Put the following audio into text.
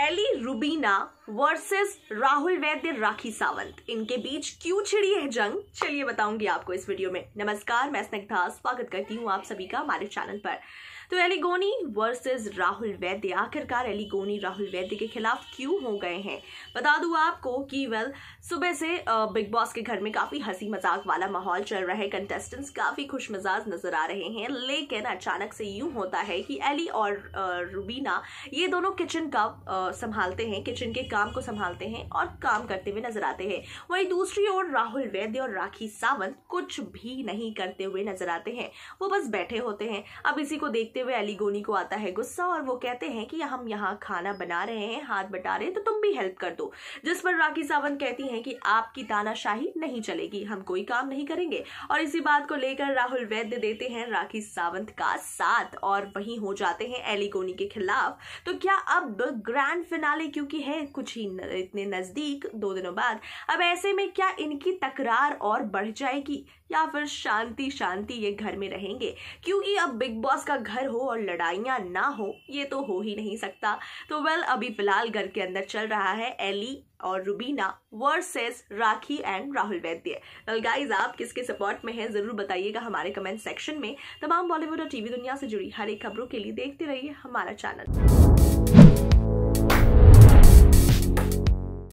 Ellie Rubina versus Rahul वैद्य राखी सावंत इनके बीच क्यों छिड़ी है जंग चलिए बताऊंगी आपको इस वीडियो में नमस्कार मैं स्निग्धा स्वागत करती हूँ आप सभी का हमारे चैनल पर तो एलिगोनी वर्सेस राहुल वैद्य आखिरकार एलिगोनी राहुल वैद्य के खिलाफ क्यों हो गए हैं बता दूं आपको कि वेल सुबह से बिग बॉस के घर में काफी हंसी मजाक वाला माहौल चल रहा है कंटेस्टेंट्स काफी खुश मिजाज नजर आ रहे हैं लेकिन अचानक से यूं होता है कि एली और रूबीना ये दोनों किचन का संभालते हैं किचन के काम काम को संभालते हैं और काम करते हुए नजर आते हैं वहीं दूसरी ओर राहुल वैद्य और राखी सावंत कुछ भी नहीं करते हुए नजर आते हैं वो बस बैठे होते हैं अब इसी को देखते हुए अली गोनी को आता है गुस्सा और वो कहते हैं कि हम यहाँ खाना बना रहे हैं हाथ बटा रहे हैं तो तुम भी हेल्प कर दो जिस पर राखी सावंत कहती है कि आपकी तानाशाही नहीं चलेगी हम कोई काम नहीं करेंगे और इसी बात को लेकर राहुल वैद्य देते हैं राखी सावंत का साथ और वहीं हो जाते हैं एलिगोनी के खिलाफ तो क्या अब ग्रैंड फिनाले क्योंकि है कुछ कुछ ही इतने नज़दीक दो दिनों बाद अब ऐसे में क्या इनकी तकरार और बढ़ जाएगी या फिर शांति शांति ये घर में रहेंगे क्योंकि अब बिग बॉस का घर हो और लड़ाइयाँ ना हो ये तो हो ही नहीं सकता तो वेल अभी फिलहाल घर के अंदर चल रहा है एली और Rubina versus Rakhi and Rahul Vaidya well तो गाइज आप किसके सपोर्ट में हैं ज़रूर बताइएगा हमारे कमेंट सेक्शन में तमाम बॉलीवुड और टीवी दुनिया से जुड़ी हर एक खबरों के लिए देखते रहिए हमारा चैनल